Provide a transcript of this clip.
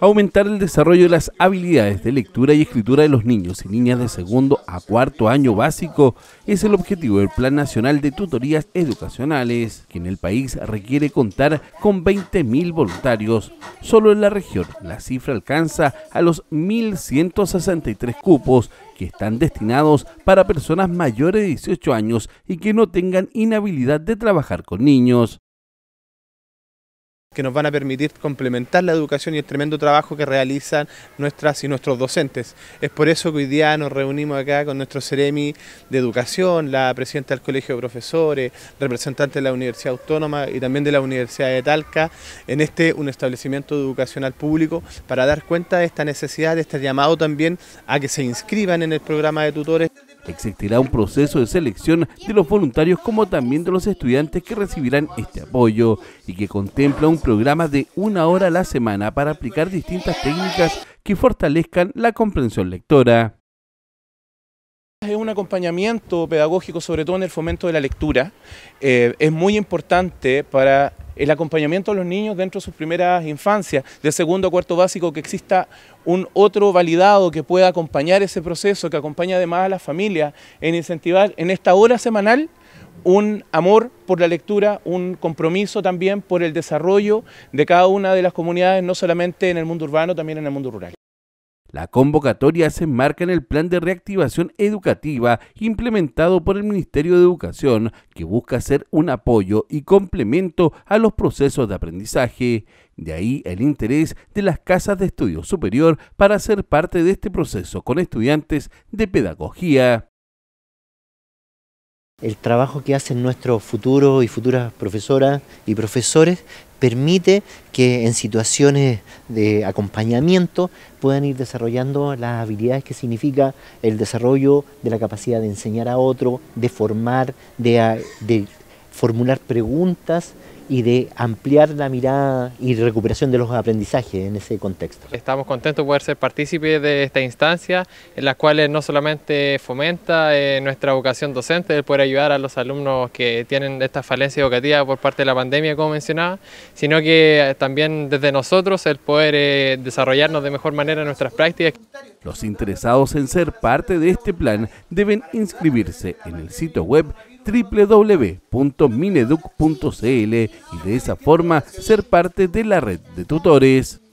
Aumentar el desarrollo de las habilidades de lectura y escritura de los niños y niñas de segundo a cuarto año básico es el objetivo del Plan Nacional de Tutorías Educacionales, que en el país requiere contar con 20.000 voluntarios. Solo en la región la cifra alcanza a los 1.163 cupos que están destinados para personas mayores de 18 años y que no tengan inhabilidad de trabajar con niños que nos van a permitir complementar la educación y el tremendo trabajo que realizan nuestras y nuestros docentes. Es por eso que hoy día nos reunimos acá con nuestro CEREMI de Educación, la presidenta del Colegio de Profesores, representante de la Universidad Autónoma y también de la Universidad de Talca, en este un establecimiento educacional público para dar cuenta de esta necesidad, de este llamado también a que se inscriban en el programa de tutores existirá un proceso de selección de los voluntarios como también de los estudiantes que recibirán este apoyo y que contempla un programa de una hora a la semana para aplicar distintas técnicas que fortalezcan la comprensión lectora. Es un acompañamiento pedagógico, sobre todo en el fomento de la lectura. Eh, es muy importante para el acompañamiento a los niños dentro de sus primeras infancias, de segundo a cuarto básico, que exista un otro validado que pueda acompañar ese proceso, que acompañe además a las familias, en incentivar en esta hora semanal un amor por la lectura, un compromiso también por el desarrollo de cada una de las comunidades, no solamente en el mundo urbano, también en el mundo rural. La convocatoria se enmarca en el Plan de Reactivación Educativa implementado por el Ministerio de Educación, que busca ser un apoyo y complemento a los procesos de aprendizaje. De ahí el interés de las casas de estudio superior para ser parte de este proceso con estudiantes de pedagogía. El trabajo que hacen nuestros futuros y futuras profesoras y profesores permite que en situaciones de acompañamiento puedan ir desarrollando las habilidades que significa el desarrollo de la capacidad de enseñar a otro, de formar, de, formular preguntas y de ampliar la mirada y recuperación de los aprendizajes en ese contexto. Estamos contentos de poder ser partícipes de esta instancia, en la cual eh, no solamente fomenta eh, nuestra vocación docente, el poder ayudar a los alumnos que tienen esta falencia educativa por parte de la pandemia, como mencionaba, sino que eh, también desde nosotros el poder desarrollarnos de mejor manera en nuestras prácticas. Los interesados en ser parte de este plan deben inscribirse en el sitio web www.mineduc.cl y de esa forma ser parte de la red de tutores.